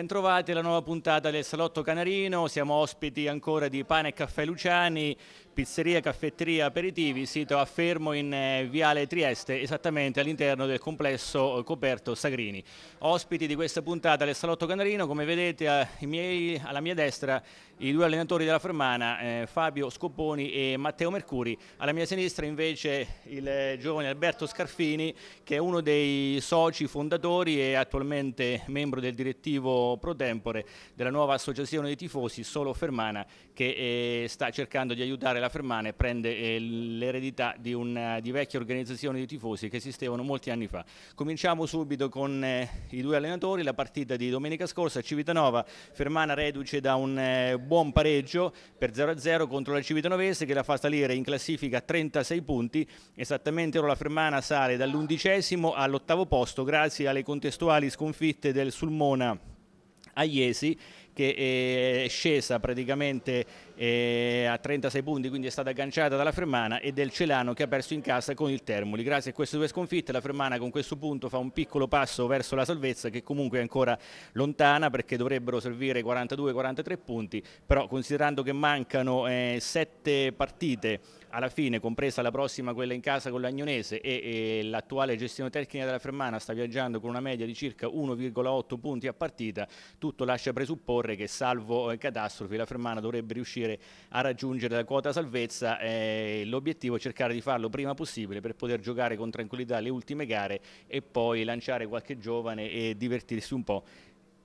Bentrovati alla nuova puntata del Salotto Canarino, siamo ospiti ancora di Pane e Caffè Luciani, pizzeria, caffetteria, aperitivi, sito a Fermo in eh, Viale Trieste, esattamente all'interno del complesso eh, coperto Sagrini. Ospiti di questa puntata del Salotto Canarino, come vedete miei, alla mia destra i due allenatori della Fermana, eh, Fabio Scopponi e Matteo Mercuri. Alla mia sinistra invece il eh, giovane Alberto Scarfini, che è uno dei soci fondatori e attualmente membro del direttivo pro tempore della nuova associazione dei tifosi Solo Fermana che eh, sta cercando di aiutare la Fermana e prende eh, l'eredità di, eh, di, vecchie organizzazioni di tifosi che esistevano molti anni fa. Cominciamo subito con eh, i due allenatori, la partita di domenica scorsa, Civitanova, Fermana reduce da un eh, buon pareggio per 0-0 contro la Civitanovese che la fa salire in classifica a 36 punti, esattamente ora la Fermana sale dall'undicesimo all'ottavo posto grazie alle contestuali sconfitte del Sulmona a Iesi che eh, è scesa praticamente eh, a 36 punti, quindi è stata agganciata dalla Fermana e del Celano che ha perso in casa con il Termoli. Grazie a queste due sconfitte la Fermana con questo punto fa un piccolo passo verso la salvezza che comunque è ancora lontana perché dovrebbero servire 42-43 punti, però considerando che mancano eh, 7 partite alla fine, compresa la prossima quella in casa con l'Agnonese e, e l'attuale gestione tecnica della Fermana sta viaggiando con una media di circa 1,8 punti a partita, tutto lascia presupporre che salvo eh, catastrofi la Fermana dovrebbe riuscire riuscire a raggiungere la quota salvezza. Eh, l'obiettivo è cercare di farlo prima possibile per poter giocare con tranquillità le ultime gare e poi lanciare qualche giovane e divertirsi un po'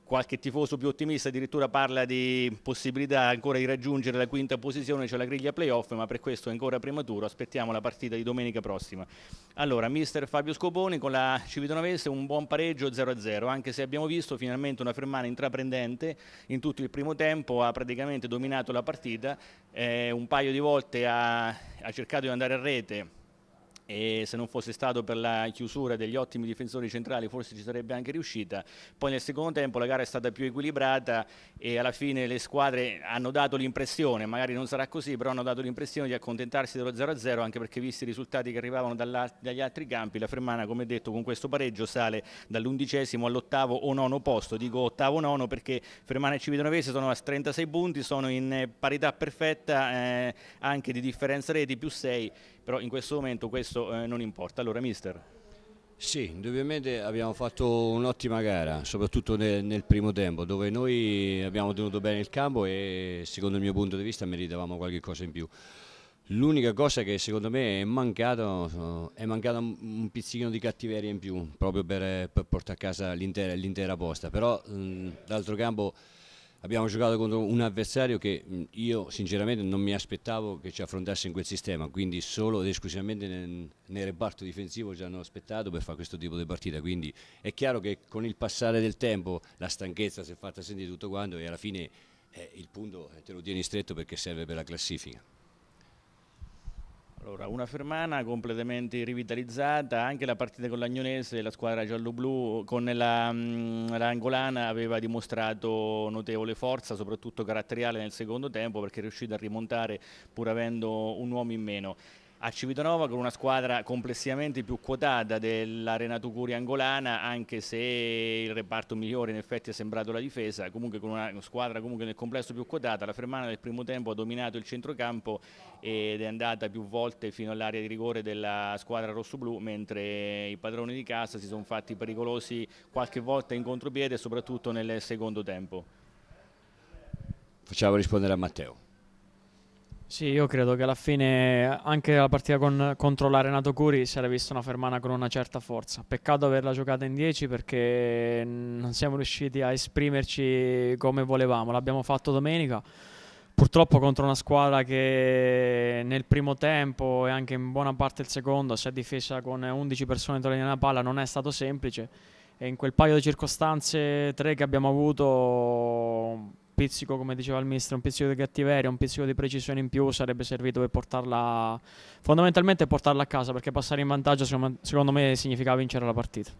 qualche tifoso più ottimista addirittura parla di possibilità ancora di raggiungere la quinta posizione, cioè la griglia playoff, ma per questo è ancora prematuro, aspettiamo la partita di domenica prossima. Allora, mister Fabio Scoponi con la Civitonovese un buon pareggio 0-0, anche se abbiamo visto finalmente una Fermana intraprendente in tutto il primo tempo, ha praticamente dominato la partita, eh, un paio di volte ha, ha cercato di andare a rete, e se non fosse stato per la chiusura degli ottimi difensori centrali forse ci sarebbe anche riuscita. Poi nel secondo tempo la gara è stata più equilibrata e alla fine le squadre hanno dato l'impressione, magari non sarà così, però hanno dato l'impressione di accontentarsi dello 0-0 anche perché visti i risultati che arrivavano dagli altri campi, la Fermana come detto con questo pareggio sale dall'undicesimo all'ottavo o nono posto, dico ottavo o nono perché Fermana e Civitanovese sono a 36 punti, sono in parità perfetta eh, anche di differenza reti più 6 però in questo momento questo eh, non importa. Allora mister? Sì, indubbiamente abbiamo fatto un'ottima gara, soprattutto nel, nel, primo tempo, dove noi abbiamo tenuto bene il campo e secondo il mio punto di vista meritavamo qualche cosa in più. L'unica cosa che secondo me è mancata è mancato un pizzichino di cattiveria in più, proprio per, per portare a casa l'intera posta, però d'altro campo abbiamo giocato contro un avversario che io sinceramente non mi aspettavo che ci affrontasse in quel sistema, quindi solo ed esclusivamente nel, nel reparto difensivo ci hanno aspettato per fare questo tipo di partita, quindi è chiaro che con il passare del tempo la stanchezza si è fatta sentire tutto quanto e alla fine eh, il punto te lo tieni stretto perché serve per la classifica. Allora, una fermana completamente rivitalizzata, anche la partita con l'Agnonese, la squadra giallo-blu con mm, l'Angolana la, aveva dimostrato notevole forza, soprattutto caratteriale nel secondo tempo perché è riuscita a rimontare pur avendo un uomo in meno a Civitanova con una squadra complessivamente più quotata dell'Arena Tucuri angolana, anche se il reparto migliore in effetti è sembrato la difesa, comunque con una squadra comunque nel complesso più quotata, la Fermana nel primo tempo ha dominato il centrocampo ed è andata più volte fino all'area di rigore della squadra rossoblù, mentre i padroni di casa si sono fatti pericolosi qualche volta in contropiede, soprattutto nel secondo tempo. Facciamo rispondere a Matteo. Sì, io credo che alla fine anche la partita con, contro l'Arenato Curi si era vista una Fermana con una certa forza. Peccato averla giocata in 10 perché non siamo riusciti a esprimerci come volevamo. L'abbiamo fatto domenica. Purtroppo contro una squadra che nel primo tempo e anche in buona parte del secondo si è difesa con 11 persone intorno alla palla non è stato semplice e in quel paio di circostanze, tre che abbiamo avuto pizzico, come diceva il mister, un pizzico di cattiveria, un pizzico di precisione in più sarebbe servito per portarla, fondamentalmente portarla a casa, perché passare in vantaggio secondo me significa vincere la partita.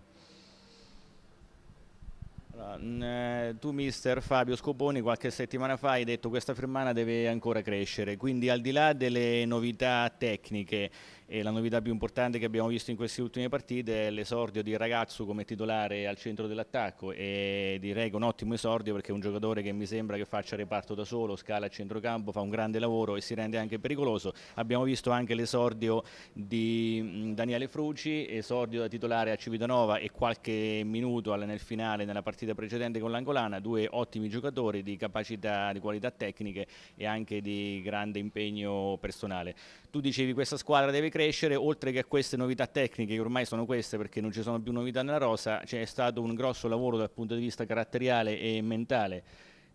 Eh, tu mister Fabio Scoponi qualche settimana fa hai detto che questa firmana deve ancora crescere, quindi al di là delle novità tecniche e la novità più importante che abbiamo visto in queste ultime partite è l'esordio di Ragazzo come titolare al centro dell'attacco e direi che un ottimo esordio perché è un giocatore che mi sembra che faccia reparto da solo, scala a centrocampo, fa un grande lavoro e si rende anche pericoloso. Abbiamo visto anche l'esordio di Daniele Fruci, esordio da titolare a Civitanova e qualche minuto nel finale nella partita precedente con l'Angolana, due ottimi giocatori di capacità, di qualità tecniche e anche di grande impegno personale. Tu dicevi questa squadra deve crescere, oltre che a queste novità tecniche, che ormai sono queste perché non ci sono più novità nella rosa, c'è stato un grosso lavoro dal punto di vista caratteriale e mentale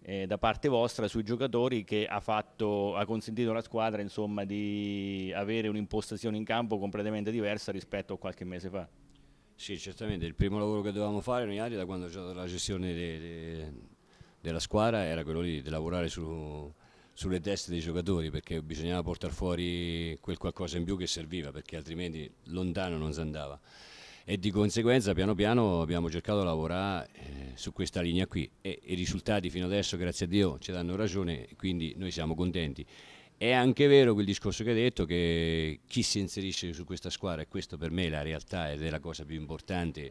eh, da parte vostra sui giocatori che ha, fatto, ha consentito alla squadra insomma, di avere un'impostazione in campo completamente diversa rispetto a qualche mese fa. Sì, certamente, il primo lavoro che dovevamo fare noi altri da quando c'è stata la gestione de, de, della squadra era quello lì, di lavorare su, sulle teste dei giocatori perché bisognava portare fuori quel qualcosa in più che serviva perché altrimenti lontano non si andava e di conseguenza piano piano abbiamo cercato di lavorare eh, su questa linea qui e i risultati fino adesso grazie a Dio ci danno ragione quindi noi siamo contenti è anche vero quel discorso che hai detto che chi si inserisce su questa squadra e questo per me è la realtà ed è la cosa più importante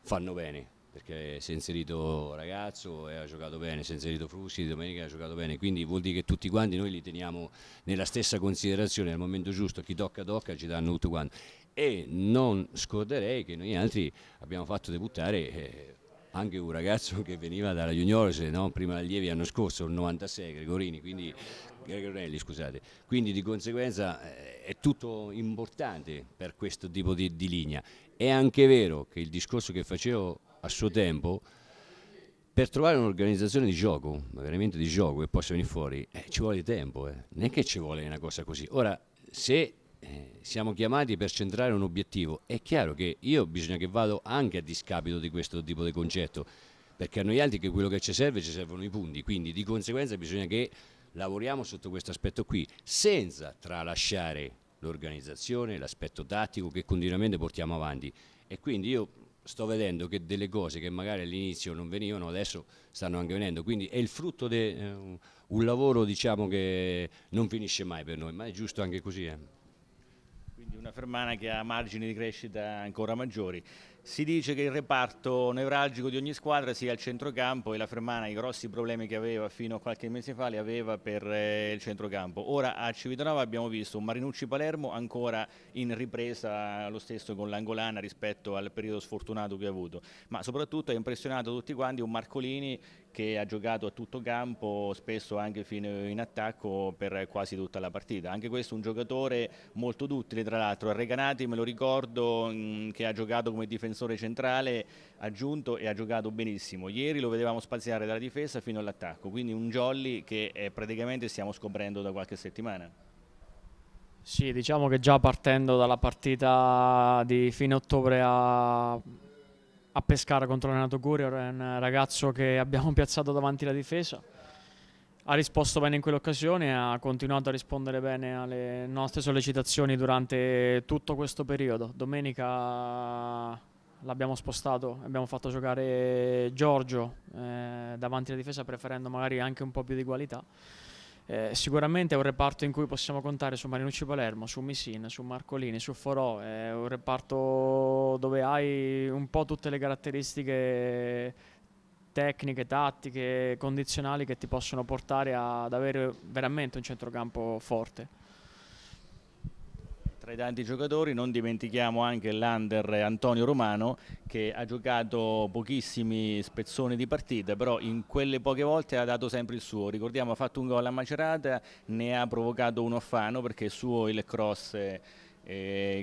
fanno bene perché si è inserito Ragazzo e eh, ha giocato bene, si è inserito Frussi, domenica ha giocato bene, quindi vuol dire che tutti quanti noi li teniamo nella stessa considerazione, al momento giusto, chi tocca tocca ci danno tutto quanto. E non scorderei che noi altri abbiamo fatto debuttare eh, anche un ragazzo che veniva dalla Juniors, no? prima allievi l'anno scorso, il 96, Gregorini, quindi Gregorinelli, scusate. Quindi di conseguenza eh, è tutto importante per questo tipo di, di linea. È anche vero che il discorso che facevo a suo tempo, per trovare un'organizzazione di gioco, veramente di gioco, che possa venire fuori, eh, ci vuole tempo, eh. non è che ci vuole una cosa così. Ora, se eh, siamo chiamati per centrare un obiettivo, è chiaro che io bisogna che vado anche a discapito di questo tipo di concetto, perché a noi altri che quello che ci serve ci servono i punti, quindi di conseguenza bisogna che lavoriamo sotto questo aspetto qui, senza tralasciare l'organizzazione, l'aspetto tattico che continuamente portiamo avanti. E quindi io sto vedendo che delle cose che magari all'inizio non venivano adesso stanno anche venendo, quindi è il frutto di eh, un lavoro diciamo, che non finisce mai per noi, ma è giusto anche così. Eh. Quindi una fermana che ha margini di crescita ancora maggiori. Si dice che il reparto nevralgico di ogni squadra sia il centrocampo e la Fermana i grossi problemi che aveva fino a qualche mese fa li aveva per eh, il centrocampo. Ora a Civitanova abbiamo visto un Marinucci Palermo ancora in ripresa lo stesso con l'Angolana rispetto al periodo sfortunato che ha avuto, ma soprattutto ha impressionato tutti quanti un Marcolini che ha giocato a tutto campo, spesso anche fino in attacco per quasi tutta la partita. Anche questo è un giocatore molto duttile tra l'altro, a Reganati me lo ricordo mm, che ha giocato come difensore difensore centrale aggiunto e ha giocato benissimo. Ieri lo vedevamo spaziare dalla difesa fino all'attacco, quindi un jolly che eh, praticamente stiamo scoprendo da qualche settimana. Sì, diciamo che già partendo dalla partita di fine ottobre a a Pescara contro Renato Curio, un ragazzo che abbiamo piazzato davanti alla difesa. Ha risposto bene in quell'occasione, ha continuato a rispondere bene alle nostre sollecitazioni durante tutto questo periodo. Domenica l'abbiamo spostato, abbiamo fatto giocare Giorgio eh, davanti alla difesa preferendo magari anche un po' più di qualità. Eh, sicuramente è un reparto in cui possiamo contare su Marinucci Palermo, su Missin, su Marcolini, su Forò, è un reparto dove hai un po' tutte le caratteristiche tecniche, tattiche, condizionali che ti possono portare ad avere veramente un centrocampo forte. Tra i tanti giocatori non dimentichiamo anche l'under Antonio Romano che ha giocato pochissimi spezzoni di partita, però in quelle poche volte ha dato sempre il suo. Ricordiamo ha fatto un gol a Macerata, ne ha provocato uno a Fano perché suo il cross... È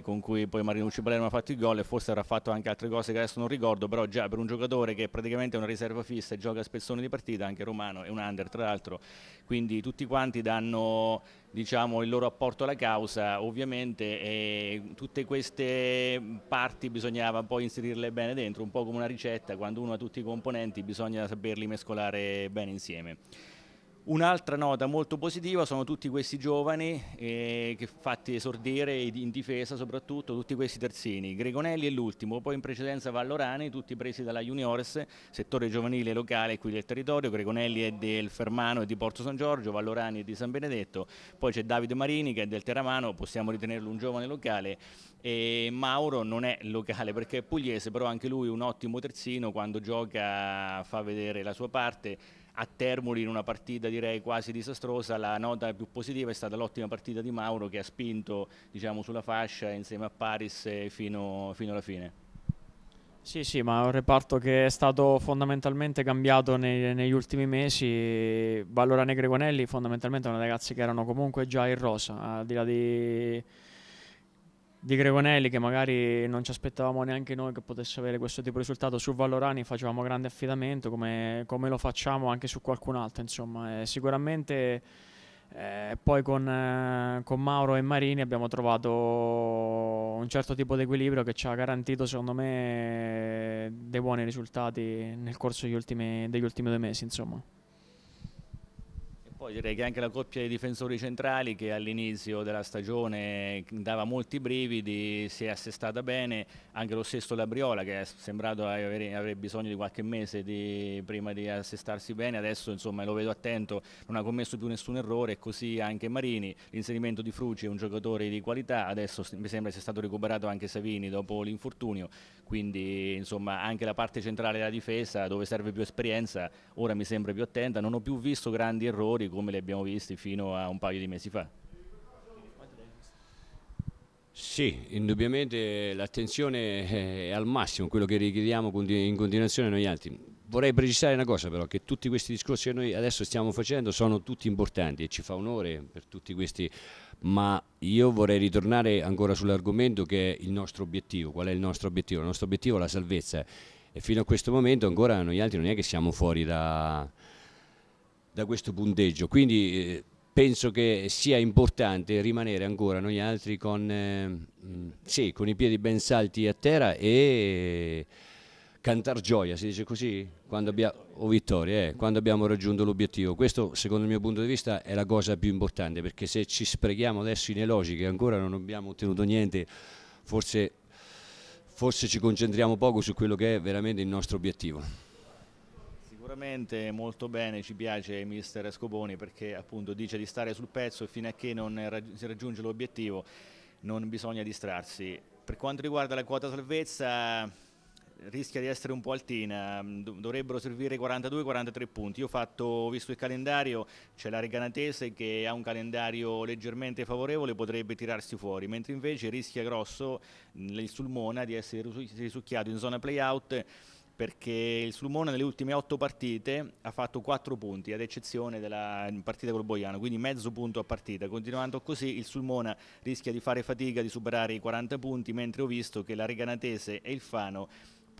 con cui poi Marinucci Palermo ha fatto il gol e forse avrà fatto anche altre cose che adesso non ricordo, però già per un giocatore che è praticamente una riserva fissa e gioca a spezzoni di partita, anche Romano è un under tra l'altro, quindi tutti quanti danno diciamo, il loro apporto alla causa ovviamente e tutte queste parti bisognava poi inserirle bene dentro, un po' come una ricetta, quando uno ha tutti i componenti bisogna saperli mescolare bene insieme. Un'altra nota molto positiva sono tutti questi giovani eh, che fatti esordire in difesa soprattutto, tutti questi terzini. Gregonelli è l'ultimo, poi in precedenza Vallorani, tutti presi dalla Juniores, settore giovanile locale qui del territorio, Gregonelli è del Fermano e di Porto San Giorgio, Vallorani è di San Benedetto, poi c'è Davide Marini che è del Teramano, possiamo ritenerlo un giovane locale, e Mauro non è locale perché è pugliese, però anche lui è un ottimo terzino, quando gioca fa vedere la sua parte a Termoli in una partita direi quasi disastrosa, la nota più positiva è stata l'ottima partita di Mauro che ha spinto diciamo, sulla fascia insieme a Paris eh, fino, fino alla fine. Sì, sì, ma è un reparto che è stato fondamentalmente cambiato nei, negli ultimi mesi. Ballorane e Gregonelli fondamentalmente erano ragazzi che erano comunque già in rosa, al di là di di Gregonelli che magari non ci aspettavamo neanche noi che potesse avere questo tipo di risultato su Vallorani facevamo grande affidamento come, come lo facciamo anche su qualcun altro insomma eh, sicuramente eh, poi con, eh, con, Mauro e Marini abbiamo trovato un certo tipo di equilibrio che ci ha garantito secondo me dei buoni risultati nel corso degli ultimi, degli ultimi due mesi insomma poi direi che anche la coppia di difensori centrali che all'inizio della stagione dava molti brividi si è assestata bene, anche lo stesso Labriola che è sembrato avere, avere bisogno di qualche mese di, prima di assestarsi bene, adesso insomma, lo vedo attento, non ha commesso più nessun errore e così anche Marini, l'inserimento di Fruci è un giocatore di qualità, adesso mi sembra sia stato recuperato anche Savini dopo l'infortunio, quindi insomma, anche la parte centrale della difesa dove serve più esperienza ora mi sembra più attenta, non ho più visto grandi errori come li abbiamo visti fino a un paio di mesi fa. Sì, indubbiamente l'attenzione è al massimo, quello che richiediamo in continuazione noi altri. Vorrei precisare una cosa però, che tutti questi discorsi che noi adesso stiamo facendo sono tutti importanti e ci fa onore per tutti questi, ma io vorrei ritornare ancora sull'argomento che è il nostro obiettivo. Qual è il nostro obiettivo? Il nostro obiettivo è la salvezza e fino a questo momento ancora noi altri non è che siamo fuori da, da questo punteggio. Quindi eh, penso che sia importante rimanere ancora noi altri con, eh, mm, sì, con i piedi ben salti a terra e cantar gioia, si dice così? Quando abbia, o vittoria, eh, quando abbiamo raggiunto l'obiettivo. Questo, secondo il mio punto di vista, è la cosa più importante, perché se ci sprechiamo adesso in elogi che ancora non abbiamo ottenuto niente, forse, forse ci concentriamo poco su quello che è veramente il nostro obiettivo. Sicuramente molto bene, ci piace mister Scoboni perché appunto dice di stare sul pezzo e fino a che non si raggiunge l'obiettivo non bisogna distrarsi. Per quanto riguarda la quota salvezza rischia di essere un po' altina, dovrebbero servire 42-43 punti. Io ho fatto, visto il calendario, c'è la Reganatese che ha un calendario leggermente favorevole, potrebbe tirarsi fuori, mentre invece rischia grosso il Sulmona di essere risucchiato in zona playout perché il Sulmona nelle ultime otto partite ha fatto quattro punti, ad eccezione della partita col Boiano, quindi mezzo punto a partita. Continuando così il Sulmona rischia di fare fatica, di superare i 40 punti, mentre ho visto che la Reganatese e il Fano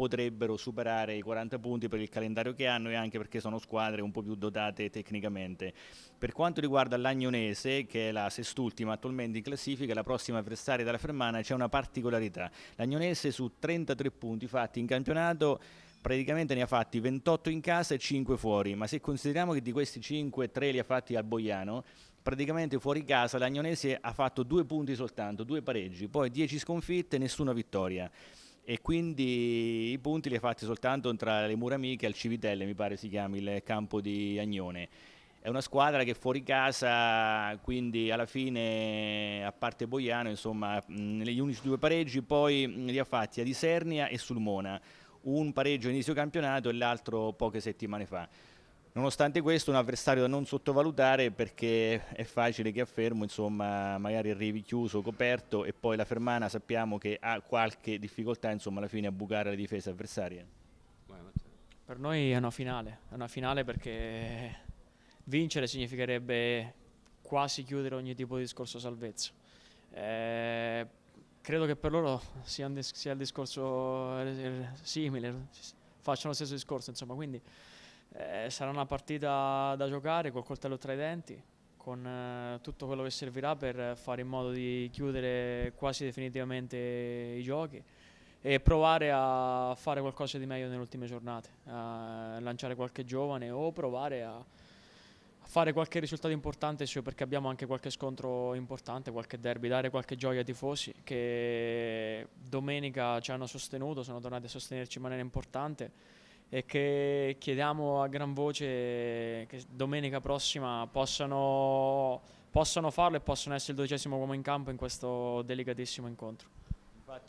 potrebbero superare i 40 punti per il calendario che hanno e anche perché sono squadre un po' più dotate tecnicamente. Per quanto riguarda l'Agnonese, che è la sest'ultima attualmente in classifica, la prossima avversaria della Fermana, c'è una particolarità. L'Agnonese su 33 punti fatti in campionato praticamente ne ha fatti 28 in casa e 5 fuori, ma se consideriamo che di questi 5 3 li ha fatti al Boiano, praticamente fuori casa l'Agnonese ha fatto due punti soltanto, due pareggi, poi 10 sconfitte e nessuna vittoria e quindi i punti li ha fatti soltanto tra le mura amiche al Civitelle, mi pare si chiami il campo di Agnone. È una squadra che fuori casa, quindi alla fine, a parte Boiano, insomma, negli unici due pareggi, poi li ha fatti ad Isernia e Sulmona, un pareggio inizio campionato e l'altro poche settimane fa. Nonostante questo un avversario da non sottovalutare perché è facile che a fermo insomma, magari arrivi chiuso, coperto e poi la Fermana sappiamo che ha qualche difficoltà insomma, alla fine a bucare le difese avversarie. Per noi è una finale, è una finale perché vincere significherebbe quasi chiudere ogni tipo di discorso salvezza. Eh, credo che per loro sia, sia il discorso eh, simile, facciano lo stesso discorso, insomma, quindi eh, sarà una partita da giocare col coltello tra i denti, con eh, tutto quello che servirà per fare in modo di chiudere quasi definitivamente i giochi e provare a fare qualcosa di meglio nelle ultime giornate, a lanciare qualche giovane o provare a, fare qualche risultato importante perché abbiamo anche qualche scontro importante, qualche derby, dare qualche gioia ai tifosi che domenica ci hanno sostenuto, sono tornati a sostenerci in maniera importante e che chiediamo a gran voce che domenica prossima possano, possano farlo e possano essere il dodicesimo uomo in campo in questo delicatissimo incontro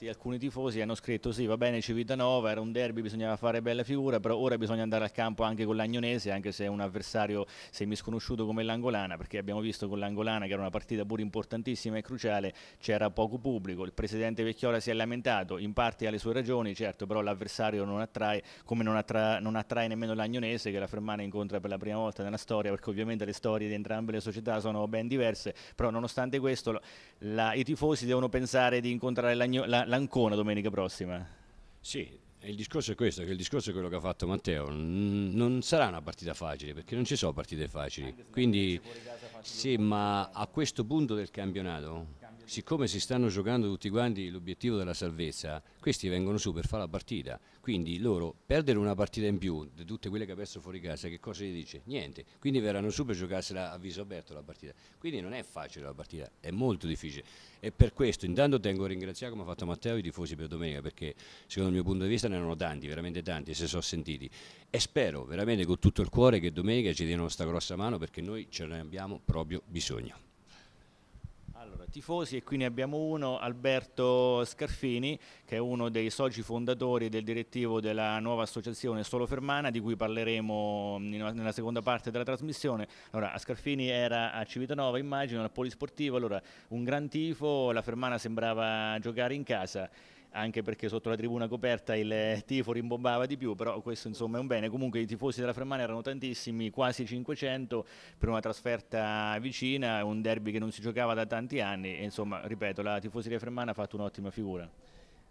infatti alcuni tifosi hanno scritto sì va bene Civitanova era un derby bisognava fare bella figura però ora bisogna andare al campo anche con l'Agnonese anche se è un avversario semisconosciuto come l'Angolana perché abbiamo visto con l'Angolana che era una partita pure importantissima e cruciale c'era poco pubblico il presidente Vecchiola si è lamentato in parte ha le sue ragioni certo però l'avversario non attrae come non, attra non attrae nemmeno l'Agnonese che la Fermana incontra per la prima volta nella storia perché ovviamente le storie di entrambe le società sono ben diverse però nonostante questo la, i tifosi devono pensare di incontrare l'Agnonese l'Ancona domenica prossima. Sì, il discorso è questo, che il discorso è quello che ha fatto Matteo. Non sarà una partita facile, perché non ci sono partite facili. Quindi sì, ma a questo punto del campionato siccome si stanno giocando tutti quanti l'obiettivo della salvezza, questi vengono su per fare la partita. Quindi loro perdere una partita in più di tutte quelle che ha perso fuori casa, che cosa gli dice? Niente. Quindi verranno su per giocarsela a viso aperto la partita. Quindi non è facile la partita, è molto difficile. E per questo intanto tengo a ringraziare come ha fatto Matteo i tifosi per domenica, perché secondo il mio punto di vista ne erano tanti, veramente tanti, se sono sentiti. E spero veramente con tutto il cuore che domenica ci diano questa grossa mano perché noi ce ne abbiamo proprio bisogno tifosi e qui ne abbiamo uno, Alberto Scarfini, che è uno dei soci fondatori del direttivo della nuova associazione Solo Fermana, di cui parleremo nella seconda parte della trasmissione. Allora, Scarfini era a Civitanova, immagino, al polisportivo, allora un gran tifo, la Fermana sembrava giocare in casa anche perché sotto la tribuna coperta il tifo rimbombava di più, però questo insomma è un bene. Comunque i tifosi della Fermana erano tantissimi, quasi 500 per una trasferta vicina, un derby che non si giocava da tanti anni e insomma, ripeto, la tifoseria Fermana ha fatto un'ottima figura.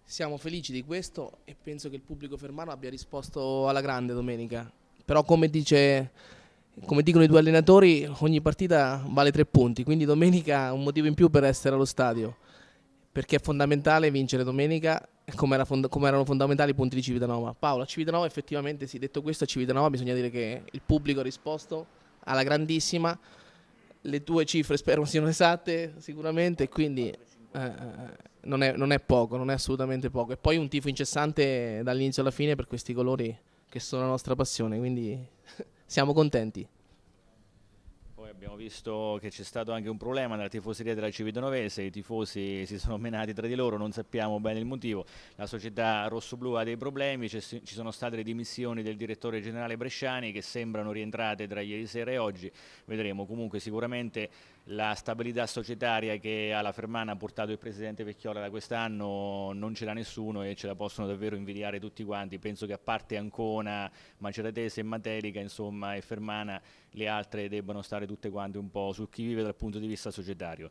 Siamo felici di questo e penso che il pubblico fermano abbia risposto alla grande domenica. Però come, dice, come dicono i due allenatori, ogni partita vale tre punti, quindi domenica un motivo in più per essere allo stadio perché è fondamentale vincere domenica come, era fond- come, erano fondamentali i punti di Civitanova. Paolo, a Civitanova effettivamente sì, detto questo a Civitanova bisogna dire che il pubblico ha risposto alla grandissima, le tue cifre spero siano esatte sicuramente, quindi eh, eh, non, è, non, è, poco, non è assolutamente poco. E poi un tifo incessante dall'inizio alla fine per questi colori che sono la nostra passione, quindi siamo contenti abbiamo visto che c'è stato anche un problema nella tifoseria della Civitanovese, i tifosi si sono menati tra di loro, non sappiamo bene il motivo, la società rossoblu ha dei problemi, ci sono state le dimissioni del direttore generale Bresciani che sembrano rientrate tra ieri sera e oggi, vedremo comunque sicuramente la stabilità societaria che alla Fermana ha portato il presidente Vecchiola da quest'anno non ce l'ha nessuno e ce la possono davvero invidiare tutti quanti. Penso che a parte Ancona, Maceratese e Materica, insomma, e Fermana, le altre debbano stare tutte quante un po' su chi vive dal punto di vista societario.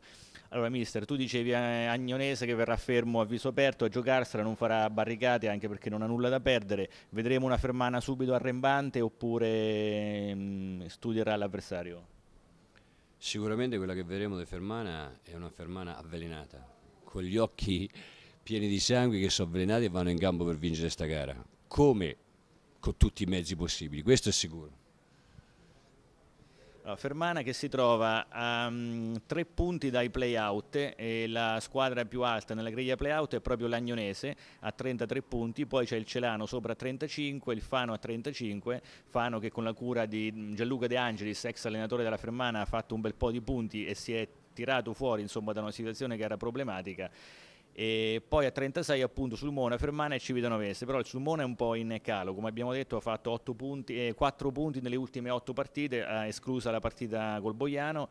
Allora, mister, tu dicevi a eh, Agnonese che verrà fermo a viso aperto, a giocarsela, non farà barricate anche perché non ha nulla da perdere. Vedremo una Fermana subito arrembante oppure mh, mm, studierà l'avversario? Sicuramente quella che vedremo di Fermana è una Fermana avvelenata, con gli occhi pieni di sangue che sono avvelenati e vanno in campo per vincere questa gara, come con tutti i mezzi possibili, questo è sicuro. Eh, Fermana che si trova a um, tre punti dai playout e la squadra più alta nella griglia playout è proprio l'Agnonese a 33 punti, poi c'è il Celano sopra 35, il Fano a 35, Fano che con la cura di mm, Gianluca De Angelis, ex allenatore della Fermana, ha fatto un bel po' di punti e si è tirato fuori insomma, da una situazione che era problematica e poi a 36 appunto Sulmona, Fermana e Cividanovese però il Sulmona è un po' in calo come abbiamo detto ha fatto punti, eh, 4 punti nelle ultime 8 partite eh, esclusa la partita col Boiano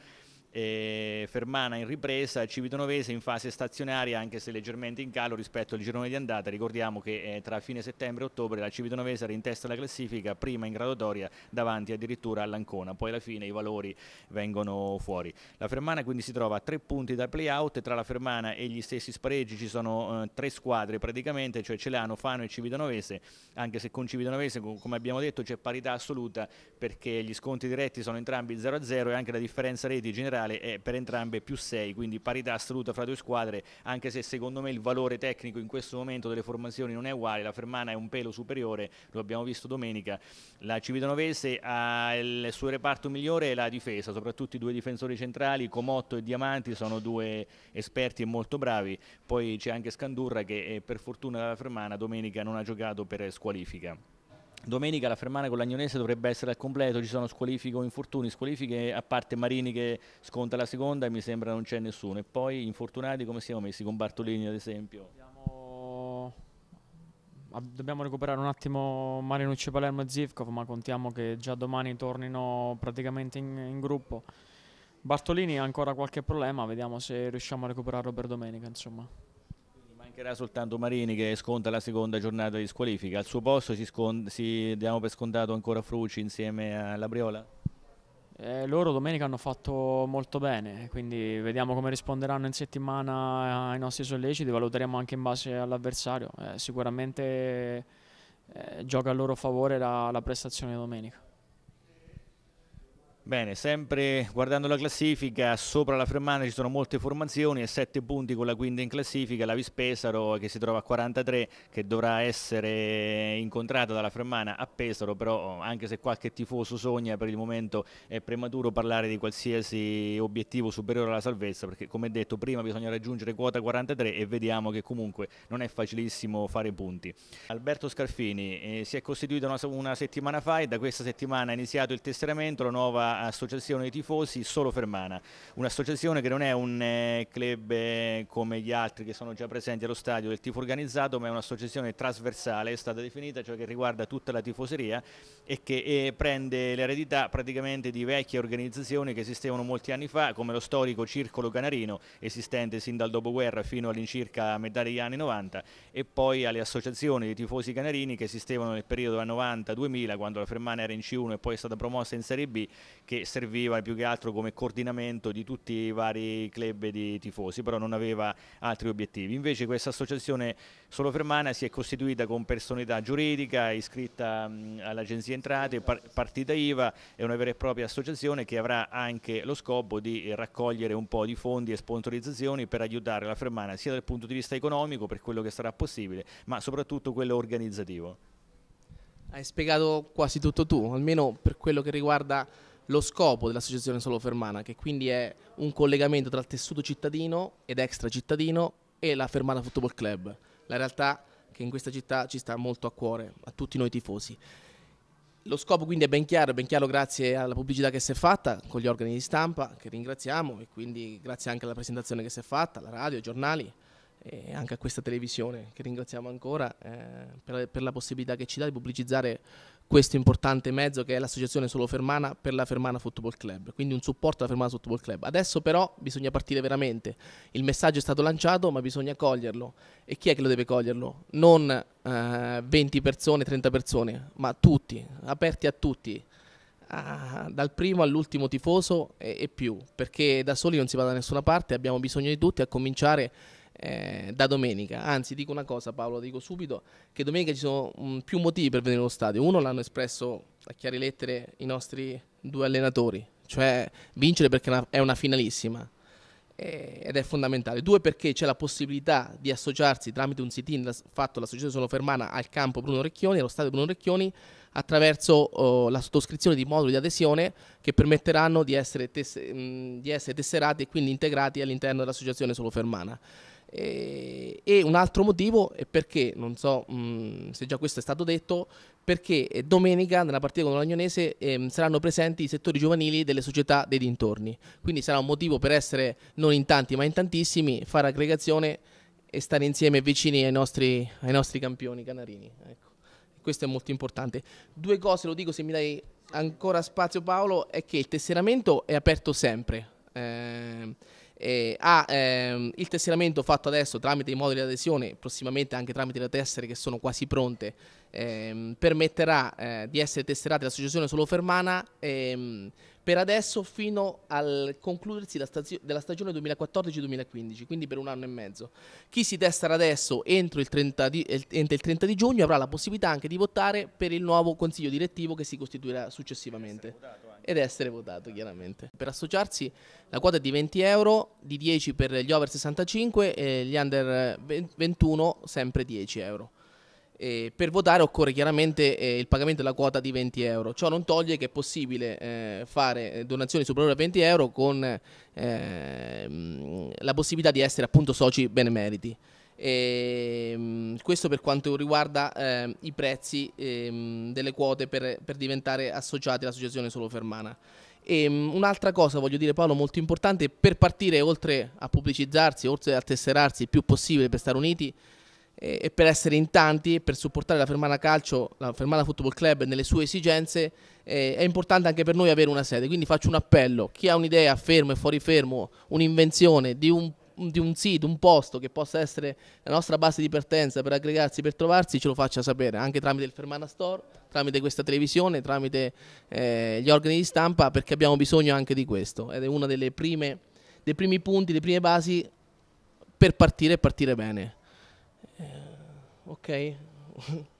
eh, Fermana in ripresa, Civitonovese in fase stazionaria anche se leggermente in calo rispetto al girone di andata, ricordiamo che eh, tra fine settembre e ottobre la Civitonovese era in testa alla classifica, prima in graduatoria davanti addirittura all'Ancona, poi alla fine i valori vengono fuori. La Fermana quindi si trova a tre punti dal playout, tra la Fermana e gli stessi spareggi ci sono eh, tre squadre praticamente, cioè Celano, Fano e Civitonovese, anche se con Civitonovese come abbiamo detto c'è parità assoluta perché gli sconti diretti sono entrambi 0-0 e anche la differenza reti generale generale è per entrambe più 6, quindi parità assoluta fra due squadre, anche se secondo me il valore tecnico in questo momento delle formazioni non è uguale, la Fermana è un pelo superiore, lo abbiamo visto domenica, la Civitanovese ha il suo reparto migliore e la difesa, soprattutto i due difensori centrali, Comotto e Diamanti, sono due esperti e molto bravi, poi c'è anche Scandurra che eh, per fortuna la Fermana domenica non ha giocato per squalifica. Domenica la Fermana con l'Agnonese dovrebbe essere al completo, ci sono squalifiche o infortuni, squalifiche a parte Marini che sconta la seconda e mi sembra non c'è nessuno. E poi infortunati come siamo messi con Bartolini ad esempio? Abbiamo... Dobbiamo recuperare un attimo Marinucci, Palermo e Zivkov, ma contiamo che già domani tornino praticamente in, in gruppo. Bartolini ha ancora qualche problema, vediamo se riusciamo a recuperarlo per domenica insomma. Mancherà soltanto Marini che sconta la seconda giornata di squalifica. Al suo posto si, si diamo per scontato ancora Fruci insieme alla Briola? Eh, loro domenica hanno fatto molto bene, quindi vediamo come risponderanno in settimana ai nostri solleciti, valuteremo anche in base all'avversario. Eh, sicuramente eh, gioca a loro favore la, la prestazione domenica. Bene, sempre guardando la classifica, sopra la Fermana ci sono molte formazioni e 7 punti con la quinta in classifica, la Vispesaro che si trova a 43 che dovrà essere incontrata dalla Fermana a Pesaro, però anche se qualche tifoso sogna per il momento è prematuro parlare di qualsiasi obiettivo superiore alla salvezza perché come detto prima bisogna raggiungere quota 43 e vediamo che comunque non è facilissimo fare punti. Alberto Scarfini eh, si è costituito una, una settimana fa e da questa settimana è iniziato il tesseramento, la nuova associazione di tifosi solo fermana, un'associazione che non è un eh, club eh, come gli altri che sono già presenti allo stadio del tifo organizzato, ma è un'associazione trasversale, è stata definita, cioè che riguarda tutta la tifoseria e che eh, prende l'eredità praticamente di vecchie organizzazioni che esistevano molti anni fa, come lo storico Circolo Canarino, esistente sin dal dopoguerra fino all'incirca metà degli anni 90, e poi alle associazioni dei tifosi canarini che esistevano nel periodo da 90-2000, quando la Fermana era in C1 e poi è stata promossa in Serie B, che serviva più che altro come coordinamento di tutti i vari club di tifosi, però non aveva altri obiettivi. Invece questa associazione Solo Fermana si è costituita con personalità giuridica, iscritta all'Agenzia Entrate, par partita IVA, è una vera e propria associazione che avrà anche lo scopo di raccogliere un po' di fondi e sponsorizzazioni per aiutare la Fermana sia dal punto di vista economico per quello che sarà possibile, ma soprattutto quello organizzativo. Hai spiegato quasi tutto tu, almeno per quello che riguarda lo scopo dell'associazione Solo Fermana, che quindi è un collegamento tra il tessuto cittadino ed extra cittadino e la Fermana Football Club, la realtà che in questa città ci sta molto a cuore, a tutti noi tifosi. Lo scopo quindi è ben chiaro, ben chiaro grazie alla pubblicità che si è fatta con gli organi di stampa, che ringraziamo, e quindi grazie anche alla presentazione che si è fatta, alla radio, ai giornali e anche a questa televisione che ringraziamo ancora eh, per, per, la possibilità che ci dà di pubblicizzare questo importante mezzo che è l'associazione Solo Fermana per la Fermana Football Club, quindi un supporto alla Fermana Football Club. Adesso però bisogna partire veramente, il messaggio è stato lanciato ma bisogna coglierlo e chi è che lo deve coglierlo? Non eh, 20 persone, 30 persone, ma tutti, aperti a tutti, Ah, dal primo all'ultimo tifoso e, e, più, perché da soli non si va da nessuna parte, abbiamo bisogno di tutti, a cominciare eh, da domenica. Anzi, dico una cosa, Paolo, dico subito che domenica ci sono mh, mm, più motivi per venire allo stadio. Uno l'hanno espresso a chiare lettere i nostri due allenatori, cioè vincere perché è una finalissima eh, ed è fondamentale. Due perché c'è la possibilità di associarsi tramite un sit-in fatto dall'Associazione società Sono Fermana al campo Bruno Recchioni, allo stadio Bruno Recchioni, attraverso oh, la sottoscrizione di moduli di adesione che permetteranno di essere, tess- mh, mm, di essere tesserati e quindi integrati all'interno dell'associazione Solo Fermana. E, eh, e, un altro motivo è perché, non so mh, mm, se già questo è stato detto, perché eh, domenica nella partita con l'Agnonese ehm, saranno presenti i settori giovanili delle società dei dintorni. Quindi sarà un motivo per essere non in tanti ma in tantissimi, fare aggregazione e stare insieme vicini ai nostri, ai nostri campioni canarini. Ecco. Questo è molto importante. Due cose, lo dico se mi dai ancora spazio Paolo, è che il tesseramento è aperto sempre. Eh, eh, ha ehm, il tesseramento fatto adesso tramite i moduli di adesione, prossimamente anche tramite le tessere che sono quasi pronte, ehm, permetterà eh, di essere tesserate l'associazione solo fermana ehm, per adesso fino al concludersi stazio- della stagione 2014-2015, quindi per un anno e mezzo. Chi si tessera adesso entro il, 30 di, entro il 30 di giugno avrà la possibilità anche di votare per il nuovo consiglio direttivo che si costituirà successivamente ed essere votato chiaramente. Per associarsi la quota è di 20 euro, di 10 per gli over 65 e gli under 21 sempre 10 euro. E per votare occorre chiaramente eh, il pagamento della quota di 20 euro. Ciò non toglie che è possibile eh, fare eh, donazioni superiori a 20 euro con eh, mm, la possibilità di essere appunto soci benemeriti. E, ehm, questo per quanto riguarda eh, i prezzi eh, delle quote per, per, diventare associati all'associazione solo fermana. E, ehm, un'altra cosa voglio dire Paolo molto importante per partire oltre a pubblicizzarsi, oltre a tesserarsi il più possibile per stare uniti eh, e per essere in tanti e per supportare la Fermana Calcio, la Fermana Football Club nelle sue esigenze è importante anche per noi avere una sede, quindi faccio un appello, chi ha un'idea fermo e fuori fermo, un'invenzione di un di un sito, un posto che possa essere la nostra base di partenza per aggregarsi, per trovarsi, ce lo faccia sapere anche tramite il Fermana Store, tramite questa televisione, tramite eh, gli organi di stampa, perché abbiamo bisogno anche di questo ed è uno dei primi punti, delle prime basi per partire e partire bene. Eh, ok?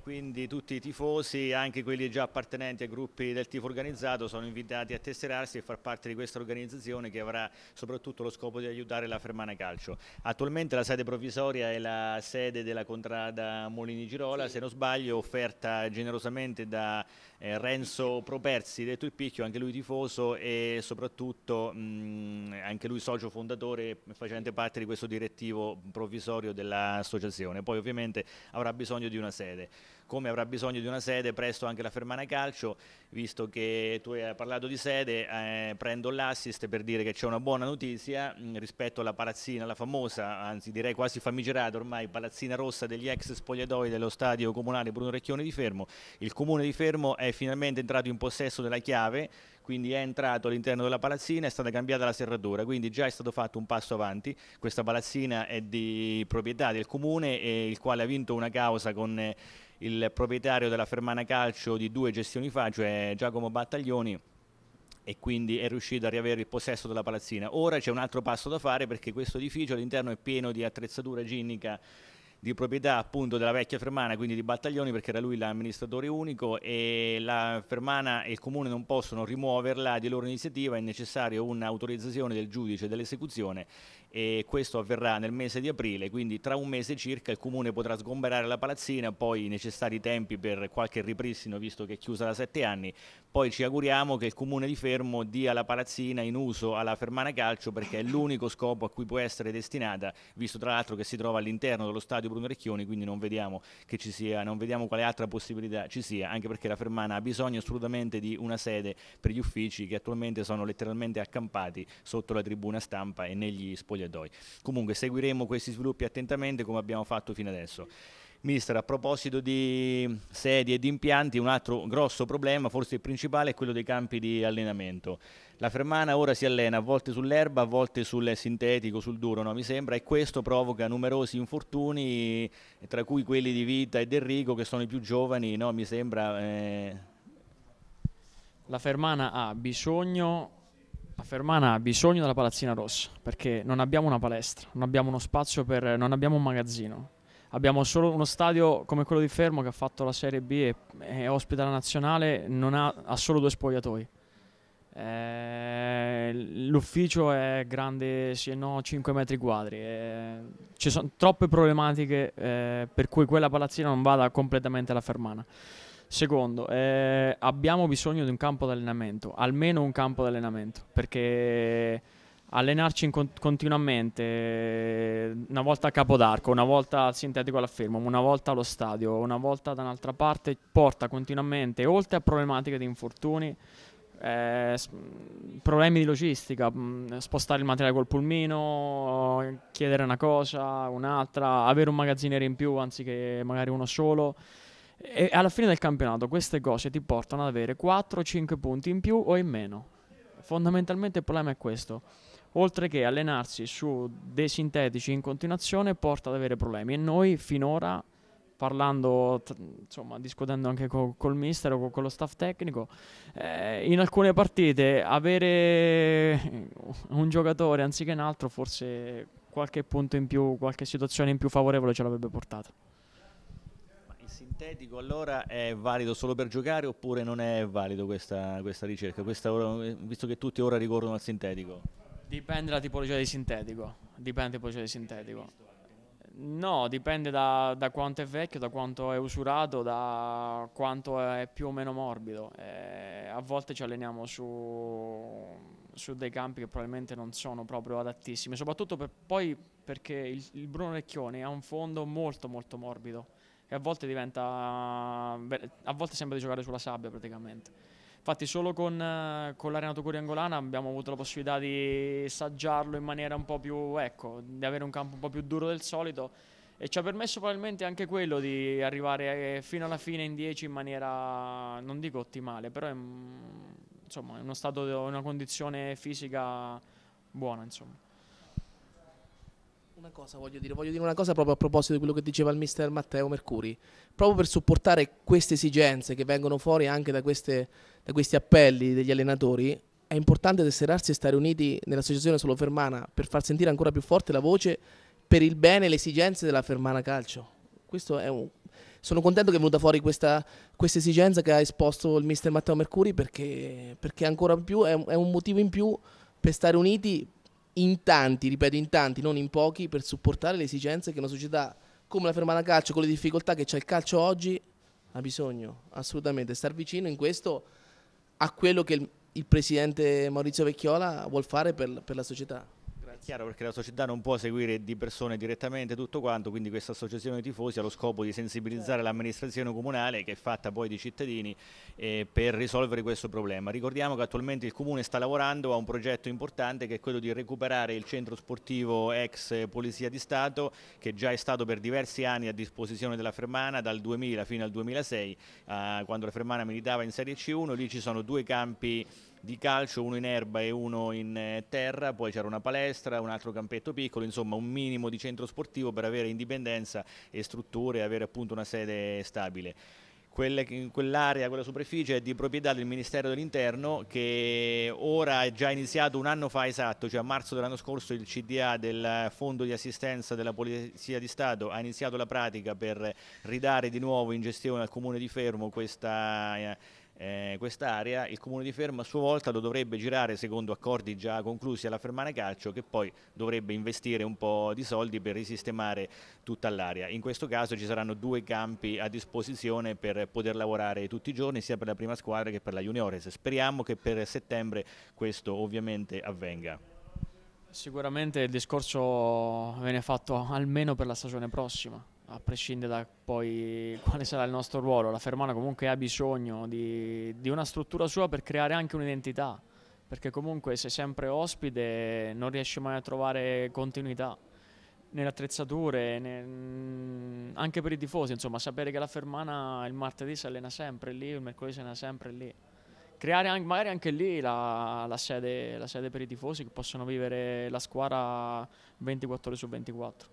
quindi tutti i tifosi, anche quelli già appartenenti ai gruppi del tifo organizzato, sono invitati a tesserarsi e far parte di questa organizzazione che avrà soprattutto lo scopo di aiutare la Fermana Calcio. Attualmente la sede provvisoria è la sede della contrada Molini Girola, sì. se non sbaglio, offerta generosamente da eh, Renzo Properzi, detto il Picchio, anche lui tifoso e soprattutto mh, mm, anche lui socio fondatore facente parte di questo direttivo provvisorio dell'associazione. Poi ovviamente avrà bisogno di una sede come avrà bisogno di una sede presto anche la Fermana Calcio, visto che tu hai parlato di sede, eh, prendo l'assist per dire che c'è una buona notizia mh, mm, rispetto alla palazzina, la famosa, anzi direi quasi famigerata ormai, palazzina rossa degli ex spogliatoi dello stadio comunale Bruno Recchione di Fermo. Il comune di Fermo è finalmente entrato in possesso della chiave, quindi è entrato all'interno della palazzina, è stata cambiata la serratura, quindi già è stato fatto un passo avanti. Questa palazzina è di proprietà del comune, eh, il quale ha vinto una causa con... Eh, il proprietario della Fermana Calcio di due gestioni fa, cioè Giacomo Battaglioni, e quindi è riuscito a riavere il possesso della palazzina. Ora c'è un altro passo da fare perché questo edificio all'interno è pieno di attrezzatura ginnica di proprietà appunto della vecchia Fermana, quindi di Battaglioni, perché era lui l'amministratore unico e la Fermana e il Comune non possono rimuoverla di loro iniziativa, è necessaria un'autorizzazione del giudice dell'esecuzione e questo avverrà nel mese di aprile, quindi tra un mese circa il Comune potrà sgomberare la palazzina, poi i necessari tempi per qualche ripristino visto che è chiusa da sette anni, poi ci auguriamo che il Comune di Fermo dia la palazzina in uso alla Fermana Calcio perché è l'unico scopo a cui può essere destinata, visto tra l'altro che si trova all'interno dello stadio Bruno Recchioni, quindi non vediamo, sia, non vediamo quale altra possibilità ci sia, anche perché la Fermana ha bisogno assolutamente di una sede per gli uffici che attualmente sono letteralmente accampati sotto la tribuna stampa e negli spogliatoi spogliatoi. Comunque seguiremo questi sviluppi attentamente come abbiamo fatto fino adesso. Mister, a proposito di sedie e di impianti, un altro grosso problema, forse il principale, è quello dei campi di allenamento. La Fermana ora si allena a volte sull'erba, a volte sul sintetico, sul duro, no? mi sembra, e questo provoca numerosi infortuni, tra cui quelli di Vita e Enrico, che sono i più giovani, no? mi sembra... Eh... La Fermana ha bisogno a Fermana ha bisogno della palazzina rossa perché non abbiamo una palestra, non abbiamo uno spazio per, non abbiamo un magazzino. Abbiamo solo uno stadio come quello di Fermo che ha fatto la Serie B e, e ospita la nazionale, ha, ha, solo due spogliatoi. Eh, l'ufficio è grande, sì e no, 5 metri quadri. Eh, ci sono troppe problematiche eh, per cui quella palazzina non vada completamente alla Fermana. Secondo, eh, abbiamo bisogno di un campo d'allenamento, almeno un campo d'allenamento, perché allenarci con- continuamente, una volta a Capodarco, una volta al sintetico alla ferma, una volta allo stadio, una volta da un'altra parte, porta continuamente, oltre a problematiche di infortuni, eh, problemi di logistica, mm, spostare il materiale col pulmino, chiedere una cosa, un'altra, avere un magazziniere in più anziché magari uno solo. E alla fine del campionato queste cose ti portano ad avere 4-5 punti in più o in meno. Fondamentalmente il problema è questo. Oltre che allenarsi su dei sintetici in continuazione porta ad avere problemi. E noi finora, parlando, insomma, discutendo anche co- col mister o co- con lo staff tecnico, eh, in alcune partite avere un giocatore anziché un altro forse qualche punto in più, qualche situazione in più favorevole ce l'avrebbe portata sintetico allora è valido solo per giocare oppure non è valido questa, questa ricerca, questa visto che tutti ora ricorrono al sintetico? Dipende dalla tipologia di sintetico, dipende dalla tipologia di sintetico. No, dipende da, da, quanto è vecchio, da quanto è usurato, da quanto è più o meno morbido. Eh, a volte ci alleniamo su, su, dei campi che probabilmente non sono proprio adattissimi, soprattutto per, poi perché il, il Bruno Recchioni ha un fondo molto molto morbido e a volte diventa a volte sembra di giocare sulla sabbia praticamente infatti solo con, con l'arena Tocuriangolana abbiamo avuto la possibilità di saggiarlo in maniera un po' più ecco di avere un campo un po' più duro del solito e ci ha permesso probabilmente anche quello di arrivare eh, fino alla fine in 10 in maniera non dico ottimale però in, insomma in uno stato in una condizione fisica buona insomma una cosa, voglio dire, voglio dire una cosa proprio a proposito di quello che diceva il mister Matteo Mercuri, proprio per supportare queste esigenze che vengono fuori anche da, queste, da questi appelli degli allenatori, è importante tesserarsi e stare uniti nell'associazione Solo Fermana per far sentire ancora più forte la voce per il bene e le esigenze della Fermana Calcio. Questo è Un... Sono contento che è venuta fuori questa, questa, esigenza che ha esposto il mister Matteo Mercuri perché, perché ancora più è è un motivo in più per stare uniti in tanti, ripeto in tanti, non in pochi, per supportare le esigenze che una società come la fermata calcio, con le difficoltà che c'è il calcio oggi, ha bisogno assolutamente star vicino in questo a quello che il, il presidente Maurizio Vecchiola vuole fare per, per la società. Chiaro perché la società non può seguire di persone direttamente tutto quanto, quindi questa associazione tifosi ha lo scopo di sensibilizzare certo. l'amministrazione comunale che è fatta poi di cittadini eh, per risolvere questo problema. Ricordiamo che attualmente il comune sta lavorando a un progetto importante che è quello di recuperare il centro sportivo ex Polizia di Stato che già è stato per diversi anni a disposizione della Fermana dal 2000 fino al 2006 eh, quando la Fermana militava in Serie C1, lì ci sono due campi di calcio, uno in erba e uno in eh, terra, poi c'era una palestra, un altro campetto piccolo, insomma un minimo di centro sportivo per avere indipendenza e strutture e avere appunto una sede stabile. Quell'area, quella superficie è di proprietà del Ministero dell'Interno che ora è già iniziato un anno fa esatto, cioè a marzo dell'anno scorso il CDA del Fondo di Assistenza della Polizia di Stato ha iniziato la pratica per ridare di nuovo in gestione al Comune di Fermo questa eh, eh, quest'area, il Comune di Fermo a sua volta lo dovrebbe girare secondo accordi già conclusi alla Fermana Calcio che poi dovrebbe investire un po' di soldi per risistemare tutta l'area. In questo caso ci saranno due campi a disposizione per poter lavorare tutti i giorni sia per la prima squadra che per la Juniores. Speriamo che per settembre questo ovviamente avvenga. Sicuramente il discorso viene fatto almeno per la stagione prossima a prescindere da poi quale sarà il nostro ruolo, la Fermana comunque ha bisogno di, di una struttura sua per creare anche un'identità, perché comunque se sempre ospite non riesce mai a trovare continuità nelle attrezzature, ne, mm, anche per i tifosi, insomma, sapere che la Fermana il martedì si allena sempre lì, il mercoledì si allena sempre lì. Creare anche, magari anche lì la, la, sede, la sede per i tifosi che possono vivere la squadra 24 ore su 24.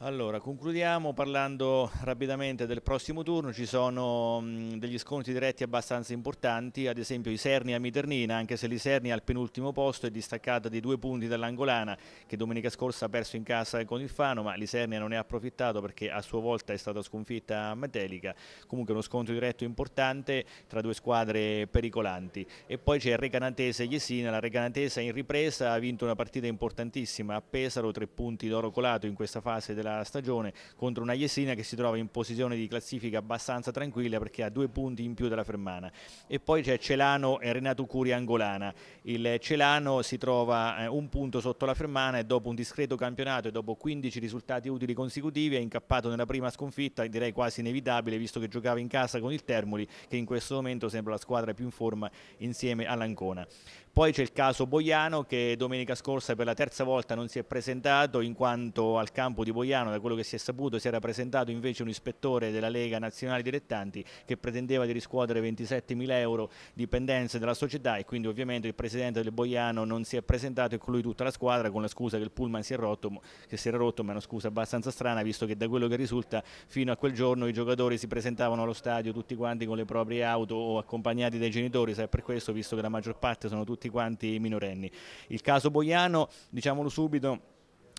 Allora, concludiamo parlando rapidamente del prossimo turno, ci sono mh, mm, degli scontri diretti abbastanza importanti, ad esempio Isernia e Miternina, anche se l'Isernia al penultimo posto è distaccata di due punti dall'Angolana che domenica scorsa ha perso in casa con il Fano, ma l'Isernia non ne ha approfittato perché a sua volta è stata sconfitta a Matelica, comunque uno scontro diretto importante tra due squadre pericolanti. E poi c'è Recanatese e Jesina, la Recanatese in ripresa ha vinto una partita importantissima a Pesaro, tre punti d'oro colato in questa fase della della stagione contro una Jesina che si trova in posizione di classifica abbastanza tranquilla perché ha due punti in più della Fermana e poi c'è Celano e Renato Curi Angolana il Celano si trova eh, un punto sotto la Fermana e dopo un discreto campionato e dopo 15 risultati utili consecutivi è incappato nella prima sconfitta direi quasi inevitabile visto che giocava in casa con il Termoli che in questo momento sembra la squadra più in forma insieme all'Ancona poi c'è il caso Boiano che domenica scorsa per la terza volta non si è presentato in quanto al campo di Boiano italiano, da quello che si è saputo, si era presentato invece un ispettore della Lega Nazionale Dilettanti che pretendeva di riscuotere 27 mila euro di pendenze della società e quindi ovviamente il presidente del Boiano non si è presentato e con lui tutta la squadra con la scusa che il pullman si, è rotto, che si era rotto, ma è una scusa abbastanza strana visto che da quello che risulta fino a quel giorno i giocatori si presentavano allo stadio tutti quanti con le proprie auto o accompagnati dai genitori, sai per questo visto che la maggior parte sono tutti quanti minorenni. Il caso Boiano, diciamolo subito,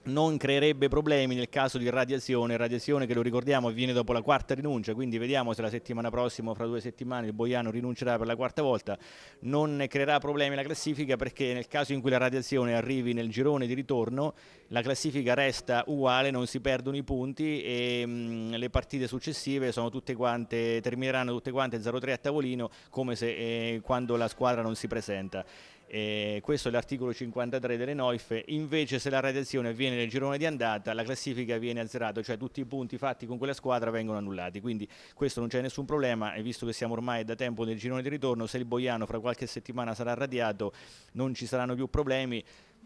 non creerebbe problemi nel caso di radiazione, radiazione che lo ricordiamo avviene dopo la quarta rinuncia, quindi vediamo se la settimana prossima o fra due settimane il Boiano rinuncerà per la quarta volta, non creerà problemi la classifica perché nel caso in cui la radiazione arrivi nel girone di ritorno la classifica resta uguale, non si perdono i punti e mh, le partite successive tutte quante, termineranno tutte quante 0-3 a tavolino come se eh, quando la squadra non si presenta. Eh, questo è l'articolo 53 delle NOIF, invece se la radiazione avviene nel girone di andata la classifica viene azzerata, cioè tutti i punti fatti con quella squadra vengono annullati, quindi questo non c'è nessun problema e visto che siamo ormai da tempo nel girone di ritorno, se il Boiano fra qualche settimana sarà radiato non ci saranno più problemi,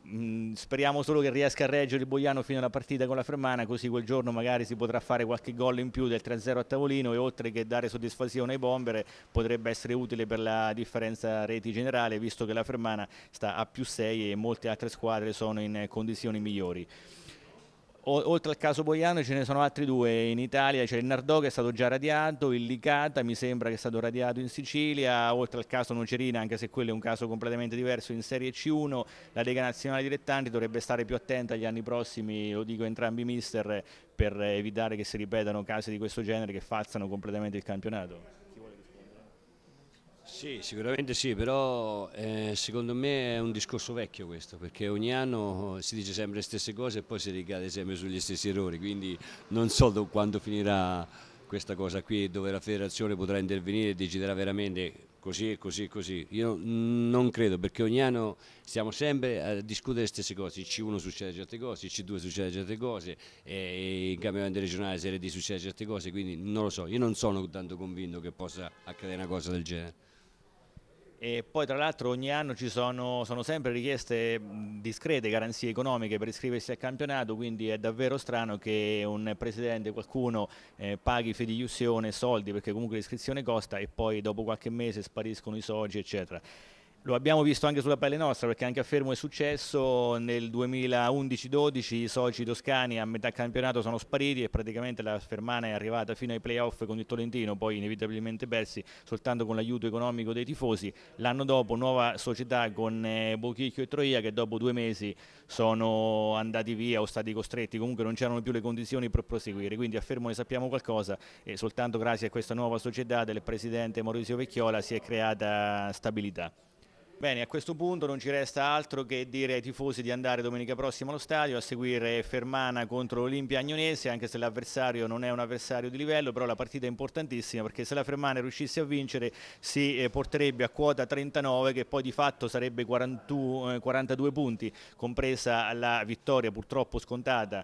Mm, speriamo solo che riesca a reggere il Boiano fino alla partita con la Fermana così quel giorno magari si potrà fare qualche gol in più del 3-0 a tavolino e oltre che dare soddisfazione ai bomber potrebbe essere utile per la differenza reti generale visto che la Fermana sta a più 6 e molte altre squadre sono in condizioni migliori oltre al caso Boiano ce ne sono altri due in Italia, c'è il Nardò che è stato già radiato, il Licata mi sembra che è stato radiato in Sicilia, oltre al caso Nocerina, anche se quello è un caso completamente diverso, in Serie C1 la Lega Nazionale Dilettanti dovrebbe stare più attenta agli anni prossimi, lo dico entrambi i mister, per evitare che si ripetano casi di questo genere che falzano completamente il campionato. Sì, sicuramente sì, però eh, secondo me è un discorso vecchio questo, perché ogni anno eh, si dice sempre le stesse cose e poi si ricade sempre sugli stessi errori, quindi non so quando finirà questa cosa qui dove la federazione potrà intervenire e deciderà veramente così e così e così. Io non credo perché ogni anno stiamo sempre a discutere le stesse cose, C1 succede certe cose, C2 succede certe cose, in cambiamento regionale Serie D succede certe cose, quindi non lo so, io non sono tanto convinto che possa accadere una cosa del genere. E poi tra l'altro ogni anno ci sono, sono, sempre richieste discrete garanzie economiche per iscriversi al campionato, quindi è davvero strano che un presidente, qualcuno eh, paghi fideiussione, soldi, perché comunque l'iscrizione costa e poi dopo qualche mese spariscono i soci, eccetera. Lo abbiamo visto anche sulla pelle nostra perché anche a Fermo è successo, nel 2011-12 i soci toscani a metà campionato sono spariti e praticamente la Fermana è arrivata fino ai playoff con il Tolentino, poi inevitabilmente persi soltanto con l'aiuto economico dei tifosi. L'anno dopo nuova società con eh, Bochicchio e Troia che dopo due mesi sono andati via o stati costretti, comunque non c'erano più le condizioni per proseguire, quindi a Fermo ne sappiamo qualcosa e soltanto grazie a questa nuova società del presidente Maurizio Vecchiola si è creata stabilità. Bene, a questo punto non ci resta altro che dire ai tifosi di andare domenica prossima allo stadio a seguire Fermana contro l'Olimpia Agnonese, anche se l'avversario non è un avversario di livello, però la partita è importantissima perché se la Fermana riuscisse a vincere si eh, porterebbe a quota 39 che poi di fatto sarebbe 41, 42 eh, punti, compresa la vittoria purtroppo scontata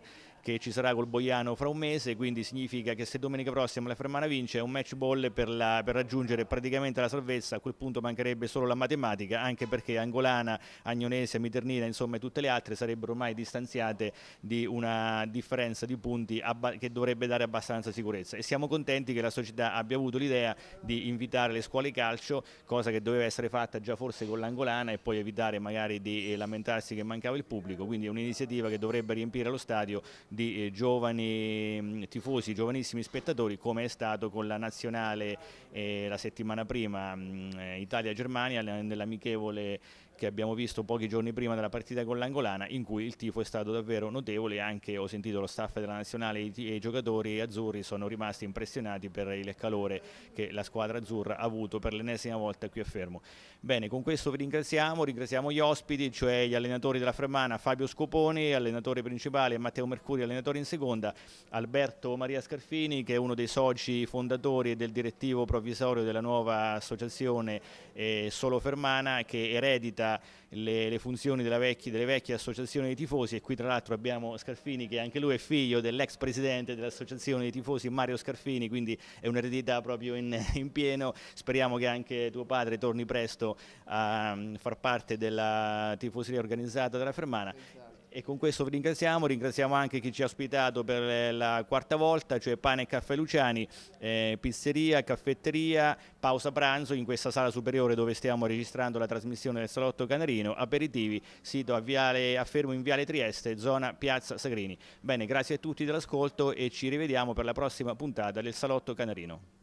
che ci sarà col Boiano fra un mese, quindi significa che se domenica prossima la Fermana vince è un match ball per, la, per raggiungere praticamente la salvezza, a quel punto mancherebbe solo la matematica, anche perché Angolana, Agnonese, Miternina, insomma tutte le altre sarebbero ormai distanziate di una differenza di punti che dovrebbe dare abbastanza sicurezza e siamo contenti che la società abbia avuto l'idea di invitare le scuole calcio, cosa che doveva essere fatta già forse con l'Angolana e poi evitare magari di eh, lamentarsi che mancava il pubblico, quindi è un'iniziativa che dovrebbe riempire lo stadio di eh, giovani mm, tifosi, giovanissimi spettatori come è stato con la nazionale eh, la settimana prima mm, eh, Italia-Germania nell'amichevole che abbiamo visto pochi giorni prima della partita con l'Angolana in cui il tifo è stato davvero notevole anche ho sentito lo staff della nazionale e i giocatori azzurri sono rimasti impressionati per il calore che la squadra azzurra ha avuto per l'ennesima volta qui a Fermo bene con questo vi ringraziamo ringraziamo gli ospiti cioè gli allenatori della Fermana Fabio Scoponi allenatore principale Matteo Mercuri allenatore in seconda Alberto Maria Scarfini che è uno dei soci fondatori e del direttivo provvisorio della nuova associazione eh, Solo Fermana che eredita diventa le, le funzioni vecchia, delle vecchie associazioni dei tifosi e qui tra l'altro abbiamo Scarfini che anche lui è figlio dell'ex presidente dell'associazione dei tifosi Mario Scarfini, quindi è un'eredità proprio in, in, pieno, speriamo che anche tuo padre torni presto a mm, far parte della tifoseria organizzata della Fermana. Esatto. E con questo vi ringraziamo, ringraziamo anche chi ci ha ospitato per la quarta volta, cioè Pane e Caffè Luciani, eh, pizzeria, caffetteria, pausa pranzo in questa sala superiore dove stiamo registrando la trasmissione del Salotto Canarino, aperitivi, sito a, viale, a Fermo in Viale Trieste, zona Piazza Sagrini. Bene, grazie a tutti dell'ascolto e ci rivediamo per la prossima puntata del Salotto Canarino.